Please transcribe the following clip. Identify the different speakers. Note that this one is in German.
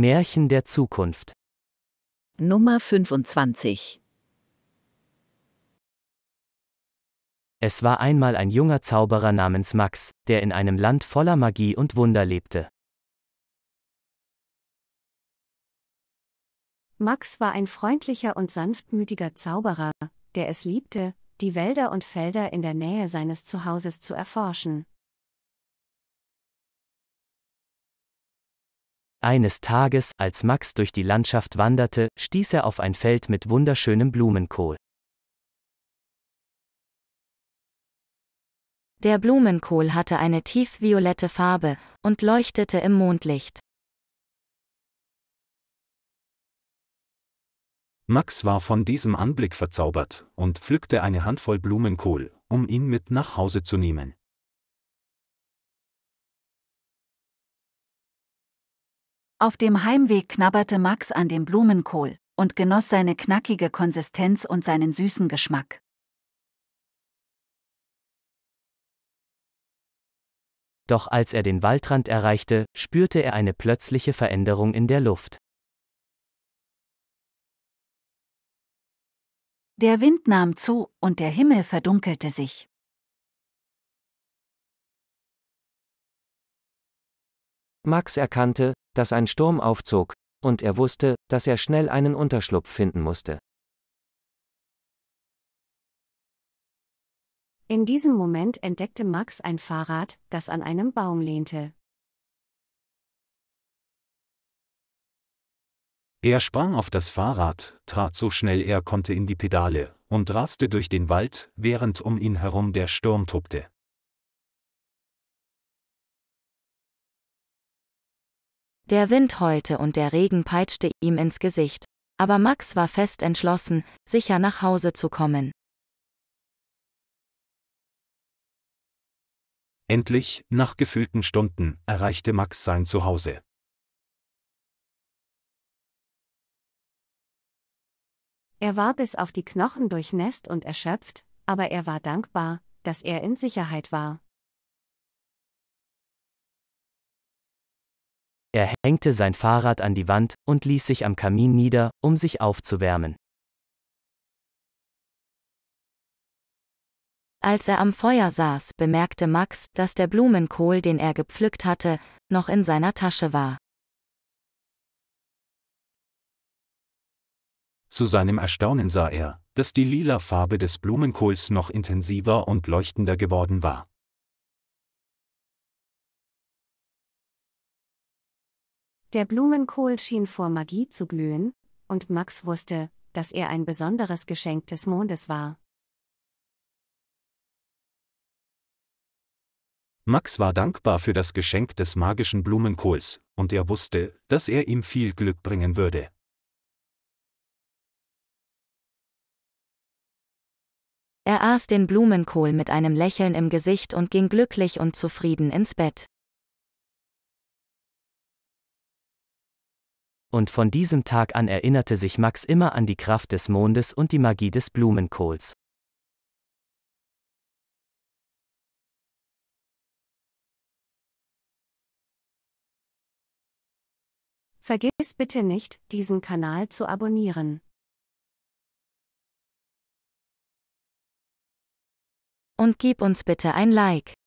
Speaker 1: Märchen der Zukunft.
Speaker 2: Nummer 25
Speaker 3: Es war einmal ein junger Zauberer namens Max, der in einem Land voller Magie und Wunder
Speaker 1: lebte.
Speaker 2: Max war ein freundlicher und sanftmütiger Zauberer, der es liebte, die Wälder und Felder in der Nähe seines Zuhauses zu erforschen.
Speaker 3: Eines Tages, als Max durch die Landschaft wanderte, stieß er auf ein Feld mit wunderschönem Blumenkohl.
Speaker 2: Der Blumenkohl hatte eine tiefviolette Farbe und leuchtete im Mondlicht.
Speaker 4: Max war von diesem Anblick verzaubert und pflückte eine Handvoll Blumenkohl, um ihn mit nach Hause zu nehmen.
Speaker 2: Auf dem Heimweg knabberte Max an dem Blumenkohl und genoss seine knackige Konsistenz und seinen süßen Geschmack.
Speaker 3: Doch als er den Waldrand erreichte, spürte er eine plötzliche Veränderung in der Luft.
Speaker 2: Der Wind nahm zu und der Himmel verdunkelte
Speaker 1: sich.
Speaker 3: Max erkannte, dass ein Sturm aufzog, und er wusste, dass er schnell einen Unterschlupf finden musste.
Speaker 2: In diesem Moment entdeckte Max ein Fahrrad, das an einem Baum lehnte.
Speaker 4: Er sprang auf das Fahrrad, trat so schnell er konnte in die Pedale und raste durch den Wald, während um ihn herum der Sturm tobte.
Speaker 2: Der Wind heulte und der Regen peitschte ihm ins Gesicht, aber Max war fest entschlossen, sicher nach Hause zu kommen.
Speaker 4: Endlich, nach gefühlten Stunden, erreichte
Speaker 1: Max sein Zuhause.
Speaker 2: Er war bis auf die Knochen durchnässt und erschöpft, aber er war dankbar, dass er in Sicherheit war.
Speaker 3: Er hängte sein Fahrrad an die Wand und ließ sich am Kamin nieder, um sich aufzuwärmen.
Speaker 2: Als er am Feuer saß, bemerkte Max, dass der Blumenkohl, den er gepflückt hatte, noch in seiner Tasche war.
Speaker 4: Zu seinem Erstaunen sah er, dass die lila Farbe des Blumenkohls noch intensiver und leuchtender geworden war.
Speaker 2: Der Blumenkohl schien vor Magie zu glühen, und Max wusste, dass er ein besonderes Geschenk des Mondes war.
Speaker 4: Max war dankbar für das Geschenk des magischen Blumenkohls, und er wusste, dass er ihm viel Glück bringen würde.
Speaker 2: Er aß den Blumenkohl mit einem Lächeln im Gesicht und ging glücklich und zufrieden ins Bett.
Speaker 3: und von diesem Tag an erinnerte sich Max
Speaker 1: immer an die Kraft des Mondes und die Magie des Blumenkohls. Vergiss bitte nicht, diesen Kanal zu abonnieren.
Speaker 2: Und gib uns bitte ein Like.